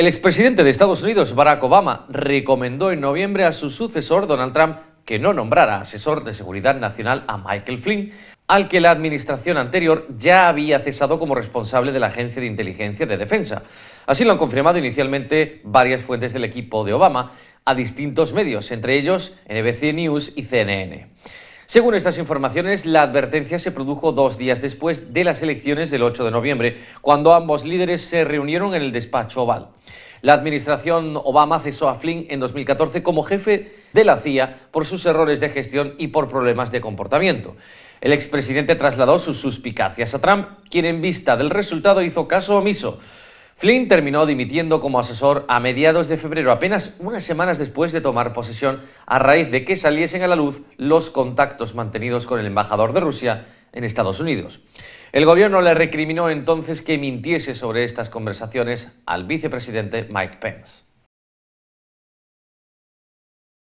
El expresidente de Estados Unidos, Barack Obama, recomendó en noviembre a su sucesor, Donald Trump, que no nombrara asesor de seguridad nacional a Michael Flynn, al que la administración anterior ya había cesado como responsable de la Agencia de Inteligencia de Defensa. Así lo han confirmado inicialmente varias fuentes del equipo de Obama a distintos medios, entre ellos NBC News y CNN. Según estas informaciones, la advertencia se produjo dos días después de las elecciones del 8 de noviembre, cuando ambos líderes se reunieron en el despacho Oval. La administración Obama cesó a Flynn en 2014 como jefe de la CIA por sus errores de gestión y por problemas de comportamiento. El expresidente trasladó sus suspicacias a Trump, quien en vista del resultado hizo caso omiso. Flynn terminó dimitiendo como asesor a mediados de febrero, apenas unas semanas después de tomar posesión, a raíz de que saliesen a la luz los contactos mantenidos con el embajador de Rusia en Estados Unidos. El gobierno le recriminó entonces que mintiese sobre estas conversaciones al vicepresidente Mike Pence.